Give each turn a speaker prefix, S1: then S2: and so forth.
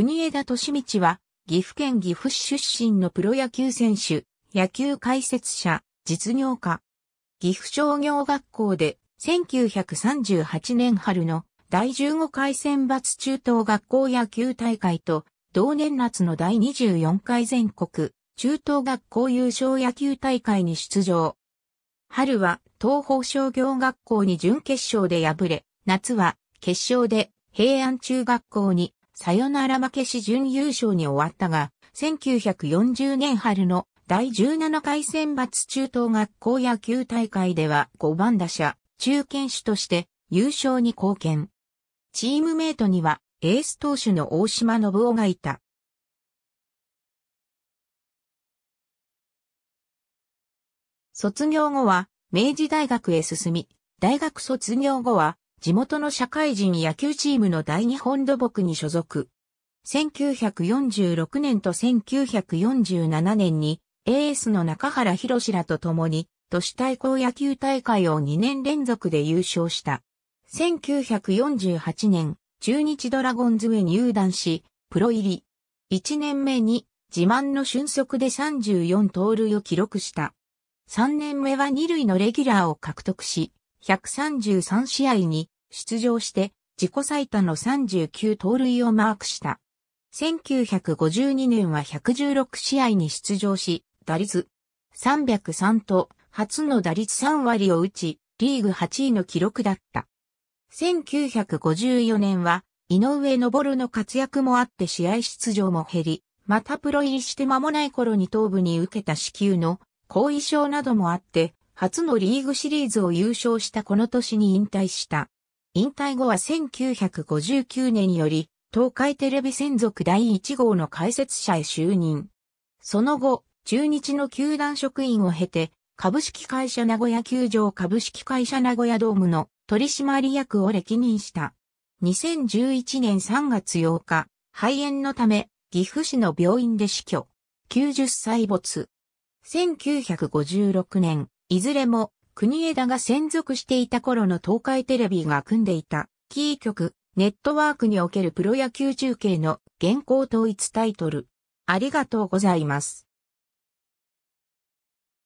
S1: 国枝利道は、岐阜県岐阜市出身のプロ野球選手、野球解
S2: 説者、実業家。岐阜商業学校で、1938年春の第15回選抜中等学校野球大会と、同年夏の第24回全国中等学校優勝野球大会に出場。春は東方商業学校に準決勝で敗れ、夏は決勝で平安中学校にサヨナラ負けし準優勝に終わったが、1940年春の第17回選抜中等学校野球大会では5番打者、中堅手として
S1: 優勝に貢献。チームメイトにはエース投手の大島信夫がいた。卒業後は明治大学へ進み、大学卒業後
S2: は地元の社会人野球チームの大日本土木に所属。1946年と1947年に、エースの中原博士らと共に、都市対抗野球大会を2年連続で優勝した。1948年、中日ドラゴンズへ入団し、プロ入り。1年目に、自慢の俊足で34盗塁を記録した。3年目は2塁のレギュラーを獲得し、133試合に出場して自己最多の39盗塁をマークした。1952年は116試合に出場し、打率303と初の打率3割を打ち、リーグ8位の記録だった。1954年は井上昇の活躍もあって試合出場も減り、またプロ入りして間もない頃に頭部に受けた子宮の後遺症などもあって、初のリーグシリーズを優勝したこの年に引退した。引退後は1959年より、東海テレビ専属第1号の解説者へ就任。その後、中日の球団職員を経て、株式会社名古屋球場株式会社名古屋ドームの取締役を歴任した。2011年3月8日、肺炎のため、岐阜市の病院で死去。90歳没。1956年、いずれも国枝が専属していた頃の東海テレビが組んでいたキー局、ネットワークにおけるプロ野球中継の現行
S1: 統一タイトル。ありがとうございます。